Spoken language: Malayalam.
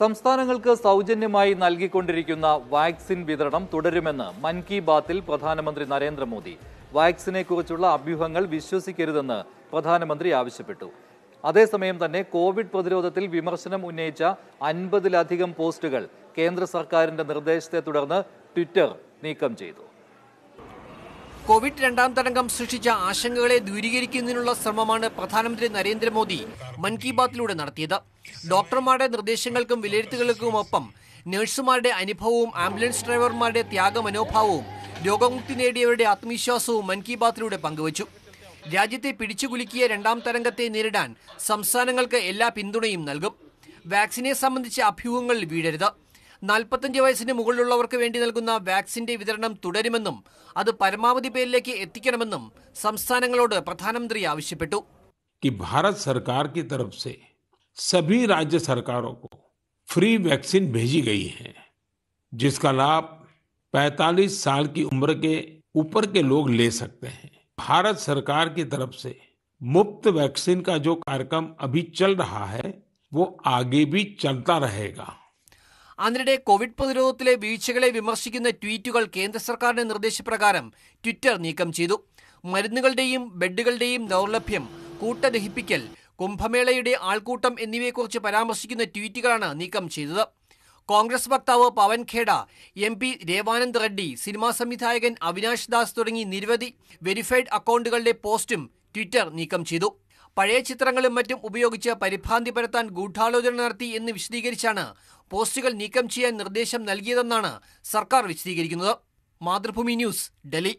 സംസ്ഥാനങ്ങൾക്ക് സൗജന്യമായി നൽകിക്കൊണ്ടിരിക്കുന്ന വാക്സിൻ വിതരണം തുടരുമെന്ന് മൻ കി ബാത്തിൽ പ്രധാനമന്ത്രി നരേന്ദ്രമോദി വാക്സിനെക്കുറിച്ചുള്ള അഭ്യൂഹങ്ങൾ വിശ്വസിക്കരുതെന്ന് പ്രധാനമന്ത്രി ആവശ്യപ്പെട്ടു അതേസമയം തന്നെ കോവിഡ് പ്രതിരോധത്തിൽ വിമർശനം ഉന്നയിച്ച അൻപതിലധികം പോസ്റ്റുകൾ കേന്ദ്ര സർക്കാരിന്റെ നിർദ്ദേശത്തെ തുടർന്ന് ട്വിറ്റർ നീക്കം ചെയ്തു കോവിഡ് രണ്ടാം തരംഗം സൃഷ്ടിച്ച ആശങ്കകളെ ദൂരീകരിക്കുന്നതിനുള്ള ശ്രമമാണ് പ്രധാനമന്ത്രി നരേന്ദ്രമോദി മൻ കി ബാത്തിലൂടെ നടത്തിയത് ഡോക്ടർമാരുടെ നിർദ്ദേശങ്ങൾക്കും വിലയിരുത്തലുകൾക്കുമൊപ്പം നഴ്സുമാരുടെ അനുഭവവും ആംബുലൻസ് ഡ്രൈവർമാരുടെ ത്യാഗമനോഭാവവും രോഗമുക്തി നേടിയവരുടെ ആത്മവിശ്വാസവും മൻ കി ബാത്തിലൂടെ പങ്കുവച്ചു രാജ്യത്തെ പിടിച്ചുകുലുക്കിയ രണ്ടാം തരംഗത്തെ നേരിടാൻ സംസ്ഥാനങ്ങൾക്ക് എല്ലാ പിന്തുണയും നൽകും വാക്സിനെ സംബന്ധിച്ച അഭ്യൂഹങ്ങളിൽ വീഴരുത് वयस मिले नल्क वाक्सी विदरम अब परमावधि पेरण संस्थान प्रधानमंत्री आवश्यप कि भारत सरकार की तरफ से सभी राज्य सरकारों को फ्री वैक्सीन भेजी गई है जिसका लाभ 45 साल की उम्र के ऊपर के लोग ले सकते हैं भारत सरकार की तरफ से मुफ्त वैक्सीन का जो कार्यक्रम अभी चल रहा है वो आगे भी चलता रहेगा അതിനിടെ കോവിഡ് പ്രതിരോധത്തിലെ വീഴ്ചകളെ വിമർശിക്കുന്ന ട്വീറ്റുകൾ കേന്ദ്ര സർക്കാരിന്റെ നിർദ്ദേശപ്രകാരം ട്വിറ്റർ നീക്കം ചെയ്തു മരുന്നുകളുടെയും ബെഡുകളുടെയും ദൗർലഭ്യം കൂട്ടദഹിപ്പിക്കൽ കുംഭമേളയുടെ ആൾക്കൂട്ടം എന്നിവയെക്കുറിച്ച് പരാമർശിക്കുന്ന ട്വീറ്റുകളാണ് നീക്കം ചെയ്തത് കോൺഗ്രസ് വക്താവ് പവൻ ഖേഡ എം പി രേവാനന്ദ് റെഡ്ഡി സിനിമാ സംവിധായകൻ അവിനാശ് ദാസ് തുടങ്ങി നിരവധി വെരിഫൈഡ് അക്കൗണ്ടുകളുടെ പോസ്റ്റും ട്വിറ്റർ നീക്കം ചെയ്തു പഴയ ചിത്രങ്ങളും മറ്റും ഉപയോഗിച്ച് പരിഭ്രാന്തി പരത്താൻ ഗൂഢാലോചന നടത്തി എന്ന് വിശദീകരിച്ചാണ് പോസ്റ്റുകൾ നീക്കം ചെയ്യാൻ നിർദ്ദേശം നൽകിയതെന്നാണ് സർക്കാർ വിശദീകരിക്കുന്നത് മാതൃഭൂമി ന്യൂസ് ഡൽഹി